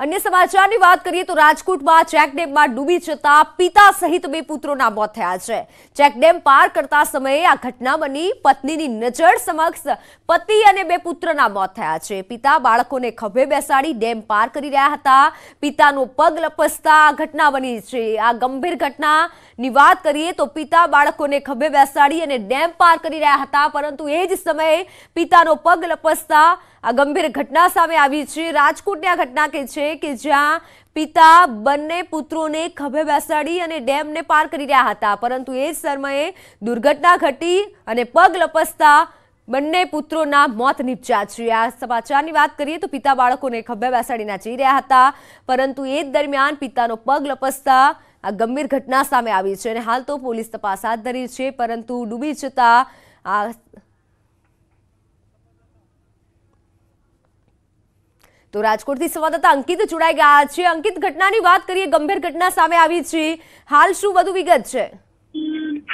અન્ય સમાચારની વાત કરીએ તો રાજકોટમાં ચેકડેમમાં ડૂબી જતા પિતા સહિત બે પુત્રોના મોત થયા છે ચેકડેમ પાર કરતા સમયે આ ઘટના બની પત્નીની નજર સમક્ષ પતિ અને બે પુત્રના મોત થયા છે પિતા બાળકોને ખભે બેસાડી ડેમ પાર કરી રહ્યા હતા પિતાનો પગ લપસતા આ ઘટના બની છે આ ગંભીર ઘટનાની વાત કરીએ તો પિતા બાળકોને ખભે બેસાડી અને ડેમ પાર કરી રહ્યા હતા પરંતુ એ જ સમયે પિતાનો પગ લપસતા આ ગંભીર ઘટના સામે આવી છે રાજકોટની આ ઘટના કે છે છે કે જ્યાં પિતા બંને પુત્રોને ખભે બેસાડી અને ડેમને પાર કરી રહ્યા હતા પરંતુ એ જ સમયે દુર્ઘટના ઘટી અને પગ લપસતા બંને પુત્રોના મોત નિપજ્યા છે આ સમાચારની વાત કરીએ તો પિતા બાળકોને ખભે બેસાડીને જઈ રહ્યા હતા પરંતુ એ જ દરમિયાન પિતાનો પગ લપસતા આ ગંભીર ઘટના સામે આવી છે અને હાલ તો પોલીસ તપાસ હાથ ધરી છે પરંતુ ડૂબી જતા આ તો રાજકોટથી સંવાદદાતા અંકિત જોડાઈ ગયા છે અંકિત ઘટનાની વાત કરીએ ગંભીર ઘટના સામે આવી છે હાલ શું વધુ વિગત છે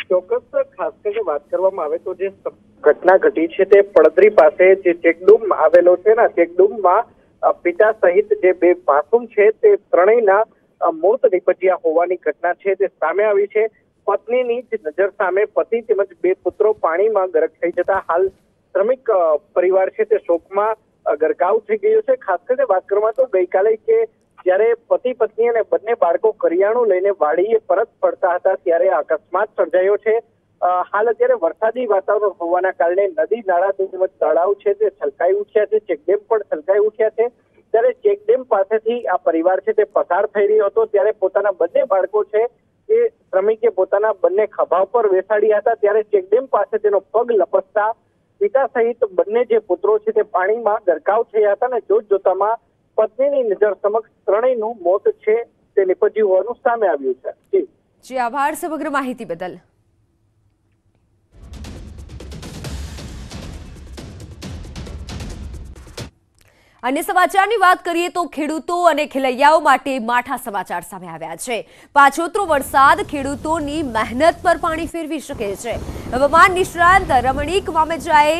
ચોક્કસ ખાસ કરીને વાત કરવામાં આવે તો જે ઘટના ઘટી છે તે પડદરી પાસે જે ચેકડુમ આવેલો છે ને ચેકડુમમાં પિતા સહિત જે બે માસૂમ છે તે ત્રણેયના મોત નિપજ્યા હોવાની ઘટના છે તે સામે આવી છે પત્નીની જ નજર સામે પતિ તેમજ બે પુત્રો પાણીમાં ગરક થઈ જતા હાલ શ્રમિક પરિવાર છે તે શોકમાં ગરકાવ થઈ ગયો છે ખાસ કરીને વાત કરવામાં તો ગઈકાલે કે જ્યારે પતિ પત્ની અને બંને બાળકો કરિયાણું લઈને વાડીએ પરત ફરતા હતા ત્યારે અકસ્માત સર્જાયો છે હાલ અત્યારે વરસાદી વાતાવરણ હોવાના કારણે નદી નાળા તેમજ તળાવ છે તે છલકાઈ ઉઠ્યા છે ચેકડેમ પણ છલકાઈ ઉઠ્યા છે ત્યારે ચેકડેમ પાસેથી આ પરિવાર છે તે પસાર થઈ રહ્યો હતો ત્યારે પોતાના બંને બાળકો છે એ શ્રમિકે પોતાના બંને ખભા પર બેસાડ્યા હતા ત્યારે ચેકડેમ પાસે તેનો પગ લપસતા પિતા સહિત બંને જે પુત્રો છે તે પાણીમાં ગરકાવ થયા હતા અને જોત જોતામાં પત્નીની નજર સમક્ષ ત્રણેયનું મોત છે તે નિપજ્યું હોવાનું સામે આવ્યું છે જી આભાર સમગ્ર માહિતી બદલ અને સમાચારની વાત કરીએ તો ખેડૂતો અને ખેલૈયાઓ માટે માઠા સમાચાર સામે આવ્યા છે પાછોતરો વરસાદ ખેડૂતોની મહેનત પર પાણી ફેરવી શકે છે હવામાન નિષ્ણાંત રમણીક વામેજાએ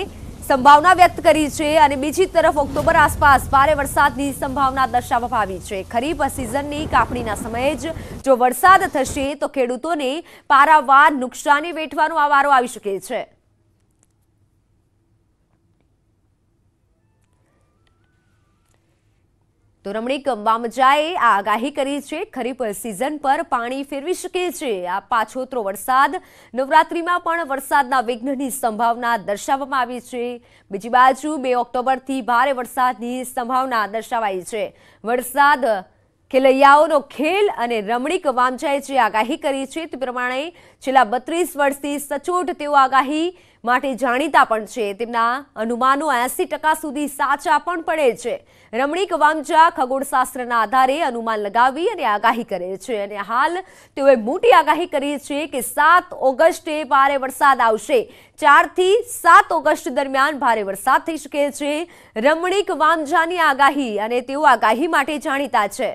સંભાવના વ્યક્ત કરી છે અને બીજી તરફ ઓક્ટોબર આસપાસ ભારે વરસાદની સંભાવના દર્શાવવામાં આવી છે ખરીફ સિઝનની કાપણીના સમયે જ જો વરસાદ થશે તો ખેડૂતોને પારાવાર નુકસાની વેઠવાનો આ વારો આવી શકે છે તો રમણીક બામજાએ આ આગાહી કરી છે ખરીફ સિઝન પર પાણી ફેરવી શકે છે આ પાછોતરો વરસાદ નવરાત્રિમાં પણ વરસાદના વિઘ્નની સંભાવના દર્શાવવામાં આવી છે બીજી બાજુ બે ઓક્ટોબરથી ભારે વરસાદની સંભાવના દર્શાવાઈ છે વરસાદ ખેલૈયાઓનો ખેલ અને રમણીક વામચાએ જે આગાહી કરી છે તે પ્રમાણે છેલ્લા બત્રીસ વર્ષથી સચોટ તેઓ આગાહી માટે જાણીતા પણ છે તેમના અનુમાનો એસી ટકા સુધી સાચા પણ પડે છે રમણીક વાંજા ખગોળશાસ્ત્રના આધારે અનુમાન લગાવી અને આગાહી કરે છે અને હાલ તેઓએ મોટી આગાહી કરી છે કે સાત ઓગસ્ટે ભારે વરસાદ આવશે ચારથી સાત ઓગસ્ટ દરમિયાન ભારે વરસાદ થઈ શકે છે રમણીક વાંજાની આગાહી અને તેઓ આગાહી માટે જાણીતા છે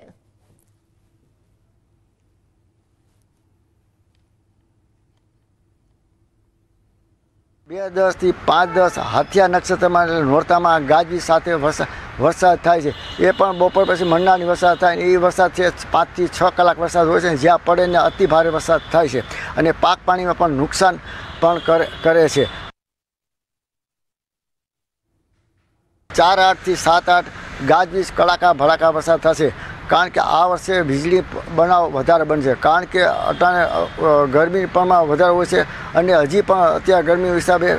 બે દસથી પાંચ દસ હાથિયા નક્ષત્રમાં નોરતામાં ગાજી સાથે વરસાદ થાય છે એ પણ બપોર પછી મંડાની વરસાદ થાય એ વરસાદ છે પાંચથી છ કલાક વરસાદ હોય છે જ્યાં પડે ને અતિ ભારે વરસાદ થાય છે અને પાક પાણીમાં પણ નુકસાન પણ કરે છે ચાર આઠથી સાત આઠ ગાજવીજ કડાકા ભડાકા વરસાદ થશે કારણ કે આ વર્ષે વીજળી બનાવ વધારે બનશે કારણ કે અત્યારે ગરમી પ્રમાણ વધારે હોય છે અને હજી પણ અત્યારે ગરમી હિસાબે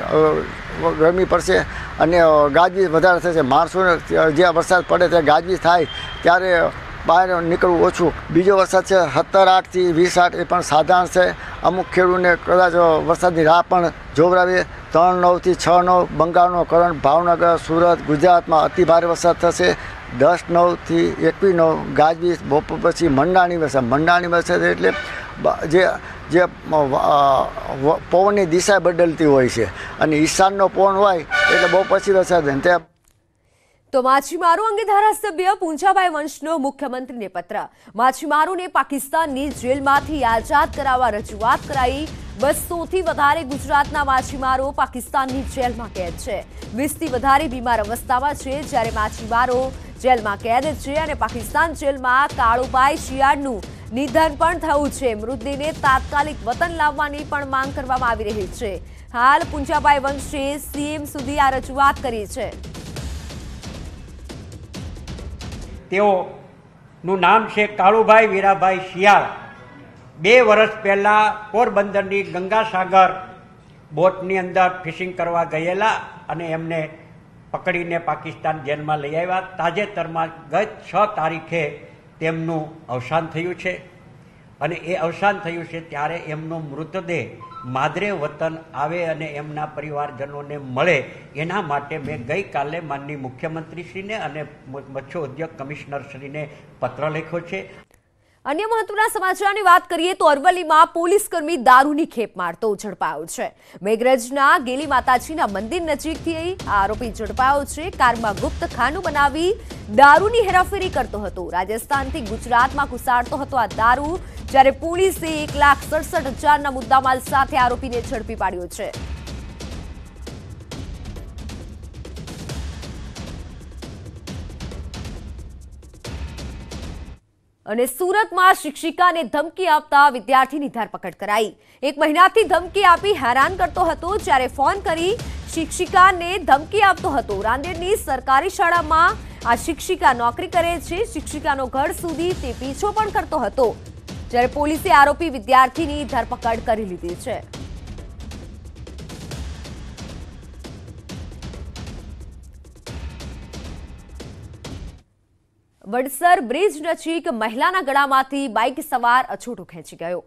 ગરમી પડશે અને ગાજવીજ વધારે થશે માણસોને જ્યાં વરસાદ પડે ત્યાં ગાજવીજ થાય ત્યારે બહાર નીકળવું ઓછું બીજો વરસાદ છે સત્તર આઠથી વીસ આઠ એ પણ સાધારણ છે અમુક ખેડૂતને કદાચ વરસાદની રાહ પણ જોવરાવે ત્રણ નવથી છ નવ બંગાળનો કરંટ ભાવનગર સુરત ગુજરાતમાં અતિ ભારે વરસાદ થશે દસ નવથી એકવીસ નવ ગાજવીજ બપોર પછી મંડાણી વરસાદ મંડાણી વરસાદ એટલે જે જે પવનની દિશા બદલતી હોય છે અને ઈશાનનો પવન હોય એટલે બહુ પછી વરસાદ ત્યાં તો માછીમારો અંગે ધારાસભ્ય પૂંજાભાઈ વંશનો મુખ્યમંત્રીને પત્ર માછીમારોને પાકિસ્તાનની જેલમાંથી આઝાદ કરાવવા રજૂઆત કરાઈ બસોથી વધારે ગુજરાતના માછીમારો પાકિસ્તાનની જેલમાં કેદ છે વીસથી વધારે બીમાર અવસ્થામાં છે જ્યારે માછીમારો જેલમાં કેદ છે અને પાકિસ્તાન જેલમાં કાળુભાઈ શિયાળનું નિધન પણ થયું છે મૃતદેહને તાત્કાલિક વતન લાવવાની પણ માંગ કરવામાં આવી રહી છે હાલ પુંજાભાઈ વંશે સીએમ સુધી આ રજૂઆત કરી છે તેઓનું નામ છે કાળુભાઈ વીરાભાઈ શિયાળ બે વર્ષ પહેલા પોરબંદરની ગંગાસાગર બોટની અંદર ફિશિંગ કરવા ગયેલા અને એમને પકડીને પાકિસ્તાન જેલમાં લઈ આવ્યા તાજેતરમાં ગત છ તારીખે તેમનું અવસાન થયું છે અને એ અવસાન થયું છે ત્યારે એમનો મૃતદેહ માદરે વતન આવે અને એમના પરિવારજનોને મળે એના માટે મેં ગઈકાલે માનની મુખ્યમંત્રીશ્રીને અને મત્સ્ય ઉદ્યોગ કમિશનરશ્રીને પત્ર લખ્યો છે અન્ય મહત્વના સમાચારની વાત કરીએ તો અરવલ્લીમાં પોલીસકર્મી દારૂની ખેપ મારતો ઝડપાયો છે મેઘરજના ગેલી માતાજીના મંદિર નજીકથી આ આરોપી ઝડપાયો છે કારમાં ગુપ્ત ખાનું બનાવી દારૂની હેરાફેરી કરતો હતો રાજસ્થાનથી ગુજરાતમાં ઘુસાડતો હતો આ દારૂ જ્યારે પોલીસે એક લાખ સડસઠ હજારના મુદ્દામાલ સાથે આરોપીને ઝડપી પાડ્યો છે અને સુરતમાં શિક્ષિકાને ધમકી આપતા વિદ્યાર્થીની ધરપકડ કરાઈ એક મહિનાથી ધમકી આપી હેરાન કરતો હતો જ્યારે ફોન કરી શિક્ષિકાને ધમકી આપતો હતો રાંદેરની સરકારી શાળામાં આ શિક્ષિકા નોકરી કરે છે શિક્ષિકાનો ઘર સુધી તે પીછો પણ કરતો હતો જ્યારે પોલીસે આરોપી વિદ્યાર્થીની ધરપકડ કરી લીધી છે વડસર બ્રિજ નજીક મહિલાના ગળામાંથી બાઇક સવાર અછૂટો ખેંચી ગયો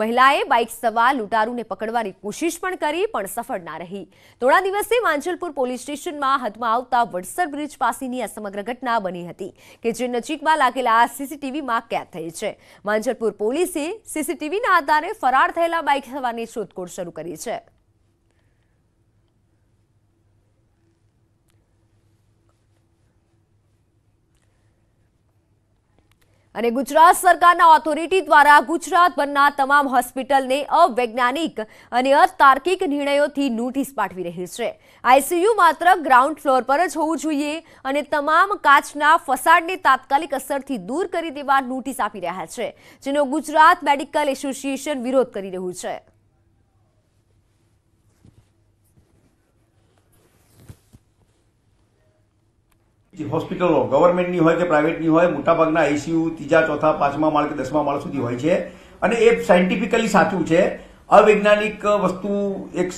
મહિલાએ બાઇક સવાર લૂંટારૂને પકડવાની કોશિશ પણ કરી પણ સફળ ના રહી થોડા દિવસે માંજલપુર પોલીસ સ્ટેશનમાં હાથમાં આવતા વડસર બ્રિજ પાસેની આ સમગ્ર ઘટના બની હતી કે જે નજીકમાં લાગેલા સીસીટીવીમાં કેદ થઈ છે માંજલપુર પોલીસે સીસીટીવીના આધારે ફરાર થયેલા બાઇક સવારની શોધખોળ શરૂ કરી છે અને ગુજરાત સરકારના ઓથોરિટી દ્વારા ગુજરાતભરના તમામ હોસ્પિટલને અવૈજ્ઞાનિક અને અતાર્કિક નિર્ણયોથી નોટિસ પાઠવી રહી છે આઈસીયુ માત્ર ગ્રાઉન્ડ ફ્લોર પર જ હોવું જોઈએ અને તમામ કાચના ફસાડને તાત્કાલિક અસરથી દૂર કરી દેવા નોટિસ આપી રહ્યા છે જેનો ગુજરાત મેડિકલ એસોસિએશન વિરોધ કરી રહ્યું છે હોસ્પિટલો ગવર્મેન્ટની હોય કે પ્રાઇવેટની હોય મોટાભાગના આઈસીયુ ત્રીજા ચોથા પાંચમા માળ કે દસમા માળ સુધી હોય છે અને એ સાયન્ટિફિકલી સાચું છે અવૈજ્ઞાનિક વસ્તુ એક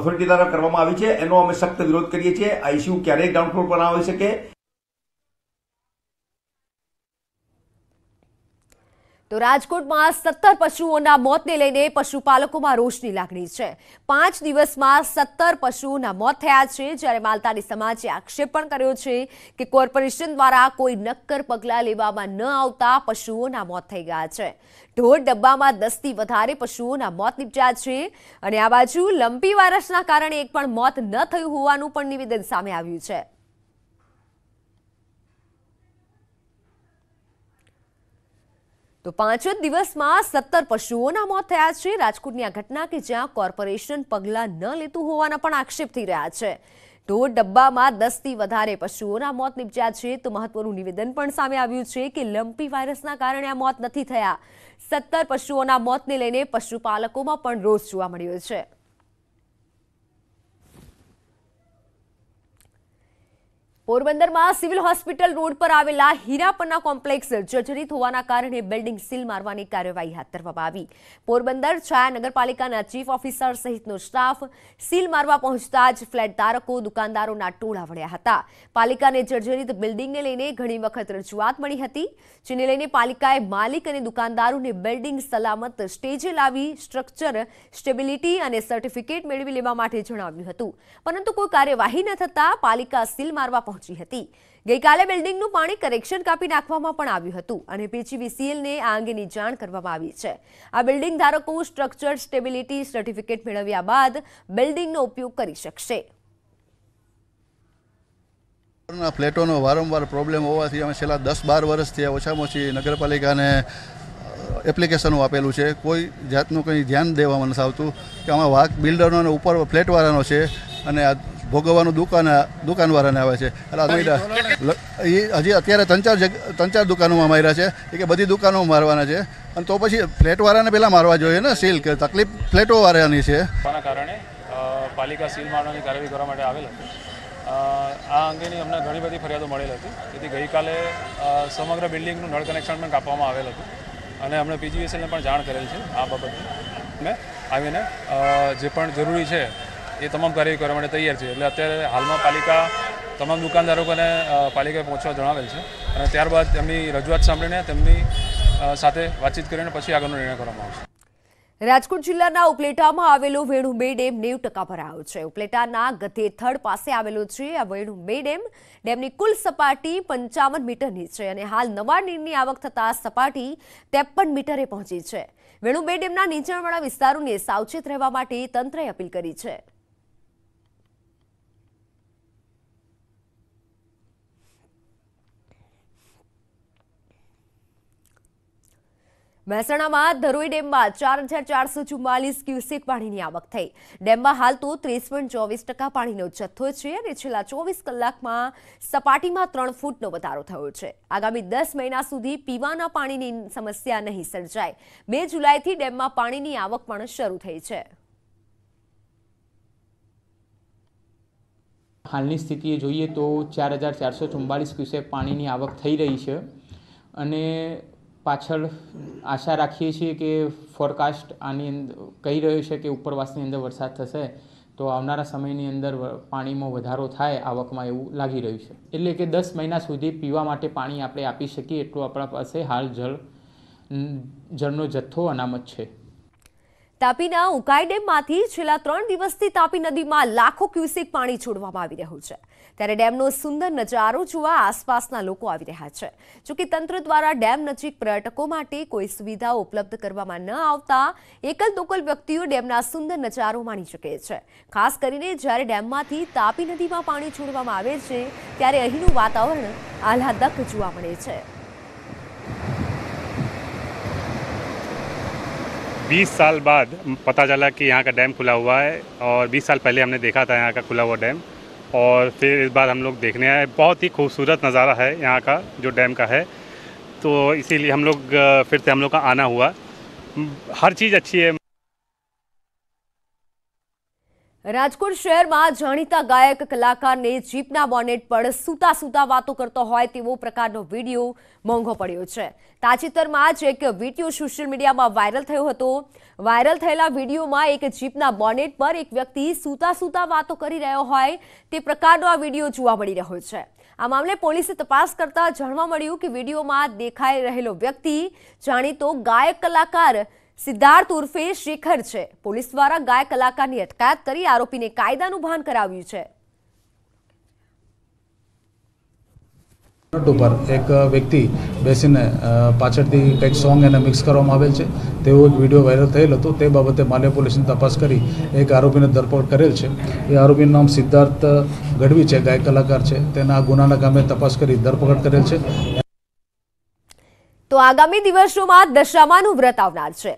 ઓથોરિટી દ્વારા કરવામાં આવી છે એનો અમે સખ્ત વિરોધ કરીએ છીએ આઈસીયુ ક્યારેય ગ્રાઉન્ડ ફ્લોર પર ના હોઈ શકે તો રાજકોટમાં સત્તર પશુઓના મોતને લઈને પશુપાલકોમાં રોષની લાગણી છે પાંચ દિવસમાં સત્તર પશુઓના મોત થયા છે જ્યારે માલતાની સમાજે આક્ષેપ પણ કર્યો છે કે કોર્પોરેશન દ્વારા કોઈ નક્કર પગલાં લેવામાં ન આવતા પશુઓના મોત થઈ ગયા છે ઢોર ડબ્બામાં દસથી વધારે પશુઓના મોત નીપજ્યા છે અને આ બાજુ લંબી વાયરસના કારણે એક પણ મોત ન થયું હોવાનું પણ નિવેદન સામે આવ્યું છે તો પાંચ જ દિવસમાં સત્તર પશુઓના મોત થયા છે રાજકોટની આ ઘટના કે જ્યાં કોર્પોરેશન પગલાં ન લેતું હોવાના પણ આક્ષેપ થઈ રહ્યા છે ઢોર ડબ્બામાં દસથી વધારે પશુઓના મોત નીપજ્યા છે તો મહત્વનું નિવેદન પણ સામે આવ્યું છે કે લંપી વાયરસના કારણે આ મોત નથી થયા સત્તર પશુઓના મોતને લઈને પશુપાલકોમાં પણ રોષ જોવા મળ્યો છે પોરબંદરમાં સિવિલ હોસ્પિટલ રોડ પર આવેલા હીરાપના કોમ્પ્લેક્સ જર્જરિત હોવાના કારણે બિલ્ડિંગ સીલ મારવાની કાર્યવાહી હાથ ધરવામાં આવી પોરબંદર છાયા નગરપાલિકાના ચીફ ઓફિસર સહિતનો સ્ટાફ સીલ મારવા પહોંચતા જ ફ્લેટ ધારકો દુકાનદારોના ટોળા વળ્યા હતા પાલિકાને જર્જરિત બિલ્ડિંગને લઈને ઘણી વખત રજૂઆત મળી હતી જેને લઈને પાલિકાએ માલિક અને દુકાનદારોને બિલ્ડિંગ સલામત સ્ટેજે લાવી સ્ટ્રક્ચર સ્ટેબિલિટી અને સર્ટિફિકેટ મેળવી લેવા માટે જણાવ્યું હતું પરંતુ કોઈ કાર્યવાહી ન થતા પાલિકા સીલ મારવા પહોંચી હતી ગઈકાલે બિલ્ડિંગનું પાણી કનેક્શન કાપી નાખવામાં પણ આવ્યું હતું અને પીજીવીસીએલને આ અંગેની જાણ કરવામાં આવી છે આ બિલ્ડિંગ ધારકો સ્ટ્રક્ચર સ્ટેબિલિટી સર્ટિફિકેટ મેળવ્યા બાદ બિલ્ડિંગનો ઉપયોગ કરી શકશે ફ્લેટોનો વારંવાર પ્રોબ્લેમ હોવાથી અમે છેલ્લા દસ બાર વર્ષથી ઓછામાં ઓછી નગરપાલિકાને એપ્લિકેશનો આપેલું છે કોઈ જાતનું કંઈ ધ્યાન દેવામાં નથી આવતું કે આમાં વાક બિલ્ડરનો અને ઉપર ફ્લેટવાળાનો છે અને ભોગવવાનું દુકાન દુકાનવાળાને આવે છે એટલે એ હજી અત્યારે ત્રણ ચાર જગ્યા ત્રણ ચાર દુકાનોમાં માર્યા છે એ કે બધી દુકાનો મારવાના છે અને તો પછી ફ્લેટવાળાને પહેલાં મારવા જોઈએ ને સીલ કે તકલીફ ફ્લેટો વાળાની છે કારણે પાલિકા સીલ મારવાની કાર્યવાહી કરવા માટે આવેલ હતી આ અંગેની અમને ઘણી બધી ફરિયાદો મળેલ હતી તેથી ગઈકાલે સમગ્ર બિલ્ડિંગનું નળ કનેક્શન પણ કાપવામાં આવેલ હતું અને અમને પીજીવીસીએલને પણ જાણ કરેલ છે આ બાબતે મેં આવીને જે પણ જરૂરી છે એ તમામ કાર્યવાહી કરવા માટે તૈયાર છે એટલે અત્યારે હાલમાં પાલિકા તમામ દુકાનદારો દુકાનદારોને પાલિકાએ પહોંચવા જણાવેલ છે અને ત્યારબાદ તેમની રજૂઆત સાંભળીને તેમની સાથે વાતચીત કરીને પછી આગળનો નિર્ણય કરવામાં આવશે રાજકોટ જિલ્લાના ઉપલેટામાં આવેલો વેણુ બે ડેમ નેવ ટકા ભરાયો છે ઉપલેટાના ગધેથડ પાસે આવેલો છે આ વેણુ બે ડેમ ડેમની કુલ સપાટી પંચાવન મીટરની છે અને હાલ નવા નીરની આવક થતાં સપાટી ત્રેપન મીટરે પહોંચી છે વેણુ બે ડેમના નીચાણવાળા વિસ્તારોને સાવચેત રહેવા માટે તંત્રએ અપીલ કરી છે મહેસાણામાં ધરોઈ ડેમમાં ચાર હજાર ચારસો ચુમ્માલીસ ક્યુસેક પાણીની આવક થઈ ડેમમાં હાલ તો ત્રીસ પોઈન્ટ ચોવીસ ટકા પાણીનો જથ્થો છે અને છેલ્લા ચોવીસ કલાકમાં સપાટીમાં ત્રણ ફૂટનો વધારો થયો છે આગામી દસ મહિના સુધી પીવાના પાણીની સમસ્યા નહીં સર્જાય બે જુલાઈથી ડેમમાં પાણીની આવક પણ શરૂ થઈ છે હાલની સ્થિતિએ જોઈએ તો ચાર હજાર ચારસો ચુમ્માલીસ ક્યુસેક પાણીની આવક થઈ રહી છે અને પાછળ આશા રાખીએ છીએ કે ફોરકાસ્ટ આની અંદર કહી રહ્યું છે કે ઉપરવાસની અંદર વરસાદ થશે તો આવનારા સમયની અંદર પાણીમાં વધારો થાય આવકમાં એવું લાગી રહ્યું છે એટલે કે દસ મહિના સુધી પીવા માટે પાણી આપણે આપી શકીએ એટલું આપણા પાસે હાલ જળ જળનો જથ્થો અનામત છે તાપીના ઉકાઈ ડેમમાંથી છેલ્લા ત્રણ દિવસથી તાપી નદીમાં લાખો ક્યુસેક પાણી છોડવામાં આવી રહ્યું છે ત્યારે ડેમનો સુંદર નજારો જોવા આસપાસના લોકો આવી રહ્યા છે જોકે તંત્ર દ્વારા ડેમ નજીક પર્યટકો માટે કોઈ સુવિધા ઉપલબ્ધ કરવામાં ન આવતા એકલ દોકલ વ્યક્તિઓ ડેમના સુંદર નજારો માણી શકે છે ખાસ કરીને જ્યારે ડેમમાંથી તાપી નદીમાં પાણી છોડવામાં આવે છે ત્યારે અહીંનું વાતાવરણ આહલાદક જોવા મળે છે 20 साल बाद पता चला कि यहाँ का डैम खुला हुआ है और 20 साल पहले हमने देखा था यहाँ का खुला हुआ डैम और फिर इस बार हम लोग देखने आए बहुत ही खूबसूरत नज़ारा है यहाँ का जो डैम का है तो इसीलिए हम लोग फिर से हम लोग का आना हुआ हम्म, हर चीज़ अच्छी है રાજકોટ શહેરમાં જાણીતા ગાયક કલાકારને જીપના બોનેટ પર સૂતા સૂતા વાતો કરતો હોય તેવો પ્રકારનો વિડીયો મોંઘો પડ્યો છે તાજેતરમાં જ એક વિડીયો સોશિયલ મીડિયામાં વાયરલ થયો હતો વાયરલ થયેલા વિડીયોમાં એક જીપના બોનેટ પર એક વ્યક્તિ સૂતા સૂતા વાતો કરી રહ્યો હોય તે પ્રકારનો આ વિડીયો જોવા મળી રહ્યો છે આ મામલે પોલીસે તપાસ કરતા જાણવા મળ્યું કે વિડીયોમાં દેખાઈ રહેલો વ્યક્તિ જાણીતો ગાયક કલાકાર સિદ્ધાર્થ ઉર્ફે શેખર છે પોલીસ દ્વારા ગાય કલાકારની અટકાયત કરી આરોપીને કાયદાનું ભાન કરાવ્યું છે ઉપર એક વ્યક્તિ બેસીને પાછળથી કંઈક સોંગ એને મિક્સ કરવામાં આવેલ છે તેવો એક વિડીયો વાયરલ થયેલ હતો તે બાબતે માલે પોલીસની તપાસ કરી એક આરોપીને ધરપકડ કરેલ છે એ આરોપીનું નામ સિદ્ધાર્થ ગઢવી છે ગાય કલાકાર છે તેના ગુનાના કામે તપાસ કરી ધરપકડ કરેલ છે તો આગામી દિવસોમાં દશામાનું વ્રત આવનાર છે